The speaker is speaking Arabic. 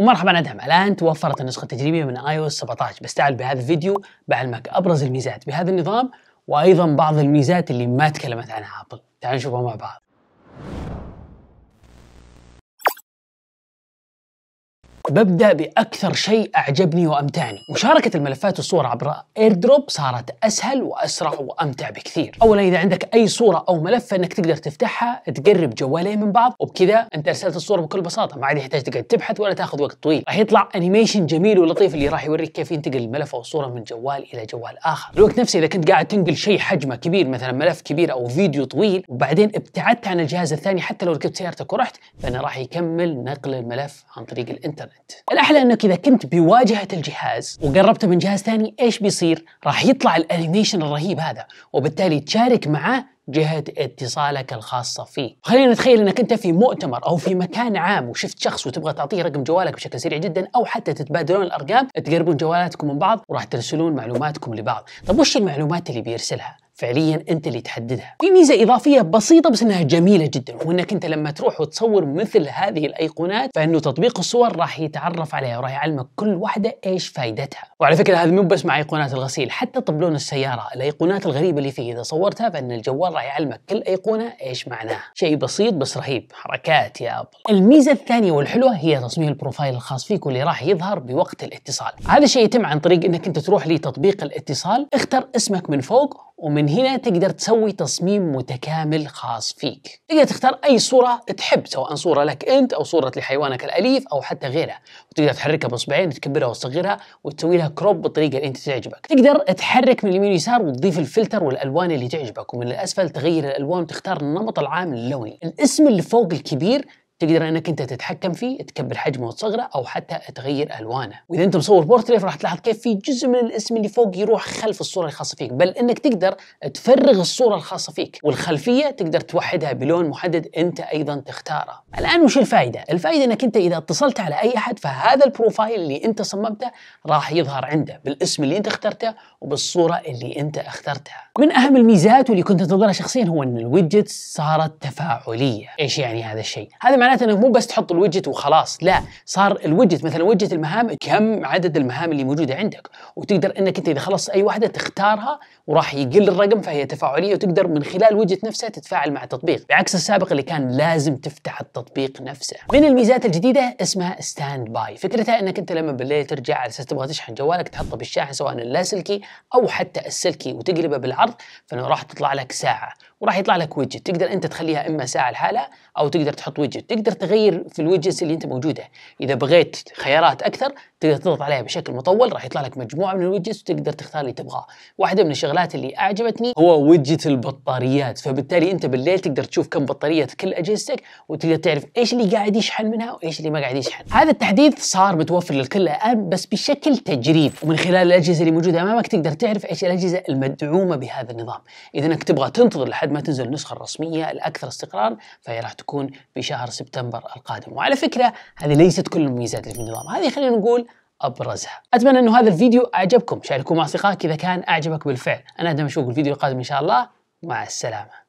ومرحبا ادهم الان توفرت النسخه التجريبيه من اي او 17 تعال بهذا الفيديو بعلمك ابرز الميزات بهذا النظام وايضا بعض الميزات اللي ما تكلمت عنها ابل تعالوا نشوفها مع بعض ببدأ بأكثر شيء أعجبني وأمتعني مشاركة الملفات والصور عبر ايردروب صارت أسهل وأسرع وأمتع بكثير أولا إذا عندك أي صورة أو ملف فإنك تقدر تفتحها تقرب جوالين من بعض وبكذا أنت أرسلت الصورة بكل بساطة ما عاد يحتاج تقعد تبحث ولا تاخذ وقت طويل راح يطلع أنيميشن جميل ولطيف اللي راح يوريك كيف ينتقل الملف أو الصورة من جوال إلى جوال آخر الوقت نفسه إذا كنت قاعد تنقل شيء حجمه كبير مثلا ملف كبير أو فيديو طويل وبعدين ابتعدت عن الجهاز الثاني حتى لو ركبت سيارتك ورحت فإنه راح يكمل نقل الملف عن طريق الإنترنت الاحلى انك اذا كنت بواجهه الجهاز وقربته من جهاز ثاني ايش بيصير؟ راح يطلع الانيميشن الرهيب هذا وبالتالي تشارك معاه جهة اتصالك الخاصة فيه خلينا نتخيل انك انت في مؤتمر او في مكان عام وشفت شخص وتبغى تعطيه رقم جوالك بشكل سريع جدا او حتى تتبادلون الارقام تقربون جوالاتكم من بعض وراح ترسلون معلوماتكم لبعض طب وش المعلومات اللي بيرسلها فعليا انت اللي تحددها في ميزه اضافيه بسيطه بس انها جميله جدا هو انك انت لما تروح وتصور مثل هذه الايقونات فانه تطبيق الصور راح يتعرف عليها وراح يعلمك كل واحده ايش فائدتها وعلى فكره هذا مو بس مع ايقونات الغسيل حتى طبلون السياره الايقونات الغريبه اللي فيه اذا صورتها فان الجوال راح يعلمك كل ايقونه ايش معناها شيء بسيط بس رهيب حركات يا ابل الميزه الثانيه والحلوه هي تصميم البروفايل الخاص فيك واللي راح يظهر بوقت الاتصال هذا الشيء يتم عن طريق انك انت تروح لتطبيق الاتصال اختر اسمك من فوق ومن هنا تقدر تسوي تصميم متكامل خاص فيك تقدر تختار أي صورة تحب سواء صورة لك أنت أو صورة لحيوانك الأليف أو حتى غيرها وتقدر تحركها بإصبعين تكبرها وتصغرها وتسوي لها كروب بالطريقة اللي أنت تعجبك تقدر تحرك من اليمين يسار وتضيف الفلتر والألوان اللي تعجبك ومن الأسفل تغير الألوان وتختار النمط العام اللوني الاسم اللي فوق الكبير تقدر انك انت تتحكم فيه تكبر حجمه وتصغره او حتى تغير الوانه واذا انت مصور بورتريف راح تلاحظ كيف في جزء من الاسم اللي فوق يروح خلف الصوره الخاصه فيك بل انك تقدر تفرغ الصوره الخاصه فيك والخلفيه تقدر توحدها بلون محدد انت ايضا تختاره الان وش الفائده الفائده انك انت اذا اتصلت على اي احد فهذا البروفايل اللي انت صممته راح يظهر عنده بالاسم اللي انت اخترته وبالصوره اللي انت اخترتها من اهم الميزات واللي كنت انتظرها شخصيا هو ان الويدجتس صارت تفاعليه ايش يعني هذا الشيء هذا معناه معناته انك مو بس تحط الوجت وخلاص لا صار الوجت مثلا وجت المهام كم عدد المهام اللي موجوده عندك وتقدر انك انت اذا خلصت اي واحده تختارها وراح يقل الرقم فهي تفاعليه وتقدر من خلال الوجت نفسها تتفاعل مع التطبيق بعكس السابق اللي كان لازم تفتح التطبيق نفسه من الميزات الجديده اسمها ستاند باي فكرتها انك انت لما بالليل ترجع على اساس تبغى تشحن جوالك تحطه بالشاحن سواء اللاسلكي او حتى السلكي وتقلبه بالعرض فانه راح تطلع لك ساعه وراح يطلع لك ويدجت تقدر انت تخليها اما ساعه لحالها او تقدر تحط ويدجت تقدر تغير في الويدجتس اللي انت موجوده اذا بغيت خيارات اكثر تقدر تضغط عليها بشكل مطول راح يطلع لك مجموعه من الويدجتس وتقدر تختار اللي تبغاه واحده من الشغلات اللي اعجبتني هو ويدجت البطاريات فبالتالي انت بالليل تقدر تشوف كم بطاريه كل اجهزتك وتقدر تعرف ايش اللي قاعد يشحن منها وايش اللي ما قاعد يشحن هذا التحديث صار متوفر للكل الان بس بشكل تجريب ومن خلال الاجهزه اللي موجوده امامك تقدر تعرف ايش الاجهزه المدعومه بهذا النظام اذا انك تبغى تنتظر لحد ما تنزل النسخه الرسميه الاكثر استقرار فهي راح تكون بشهر سبتمبر سبتمبر القادم وعلى فكرة هذه ليست كل المميزات اللي في النظام هذه خلينا نقول ابرزها. اتمنى انه هذا الفيديو اعجبكم، شاركوه مع اصدقائك اذا كان اعجبك بالفعل. انا ادم أشوف الفيديو القادم ان شاء الله، مع السلامه.